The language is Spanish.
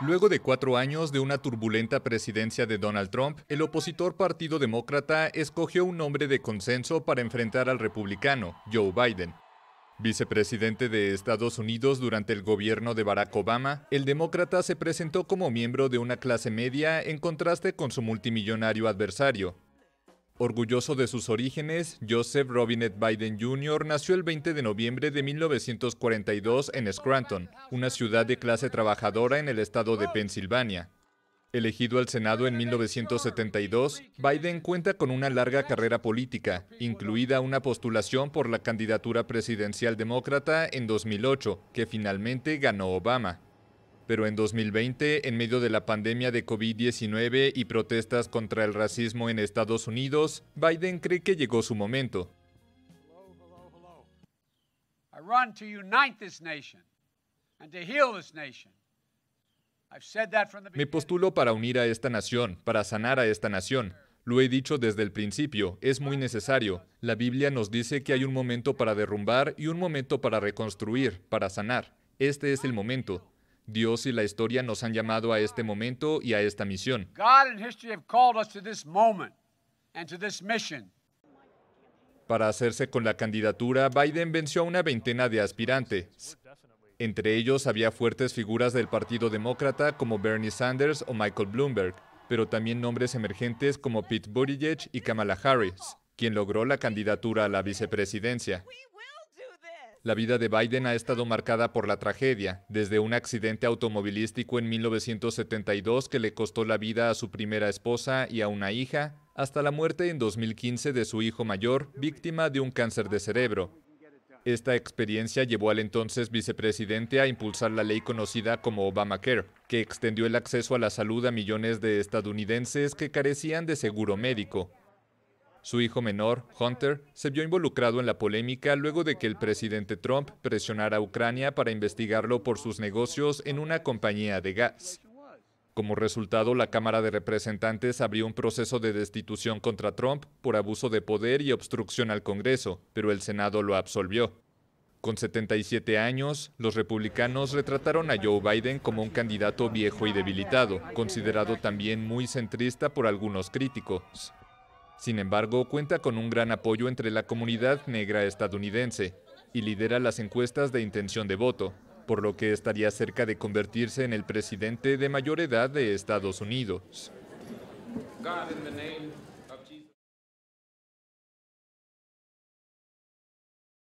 Luego de cuatro años de una turbulenta presidencia de Donald Trump, el opositor Partido Demócrata escogió un nombre de consenso para enfrentar al republicano, Joe Biden. Vicepresidente de Estados Unidos durante el gobierno de Barack Obama, el demócrata se presentó como miembro de una clase media en contraste con su multimillonario adversario, Orgulloso de sus orígenes, Joseph Robinette Biden Jr. nació el 20 de noviembre de 1942 en Scranton, una ciudad de clase trabajadora en el estado de Pensilvania. Elegido al Senado en 1972, Biden cuenta con una larga carrera política, incluida una postulación por la candidatura presidencial demócrata en 2008, que finalmente ganó Obama. Pero en 2020, en medio de la pandemia de COVID-19 y protestas contra el racismo en Estados Unidos, Biden cree que llegó su momento. Me postulo para unir a esta nación, para sanar a esta nación. Lo he dicho desde el principio, es muy necesario. La Biblia nos dice que hay un momento para derrumbar y un momento para reconstruir, para sanar. Este es el momento. Dios y la historia nos han llamado a este momento y a esta misión. Para hacerse con la candidatura, Biden venció a una veintena de aspirantes. Entre ellos había fuertes figuras del Partido Demócrata como Bernie Sanders o Michael Bloomberg, pero también nombres emergentes como Pete Buttigieg y Kamala Harris, quien logró la candidatura a la vicepresidencia. La vida de Biden ha estado marcada por la tragedia, desde un accidente automovilístico en 1972 que le costó la vida a su primera esposa y a una hija, hasta la muerte en 2015 de su hijo mayor, víctima de un cáncer de cerebro. Esta experiencia llevó al entonces vicepresidente a impulsar la ley conocida como Obamacare, que extendió el acceso a la salud a millones de estadounidenses que carecían de seguro médico. Su hijo menor, Hunter, se vio involucrado en la polémica luego de que el presidente Trump presionara a Ucrania para investigarlo por sus negocios en una compañía de gas. Como resultado, la Cámara de Representantes abrió un proceso de destitución contra Trump por abuso de poder y obstrucción al Congreso, pero el Senado lo absolvió. Con 77 años, los republicanos retrataron a Joe Biden como un candidato viejo y debilitado, considerado también muy centrista por algunos críticos. Sin embargo, cuenta con un gran apoyo entre la comunidad negra estadounidense y lidera las encuestas de intención de voto, por lo que estaría cerca de convertirse en el presidente de mayor edad de Estados Unidos.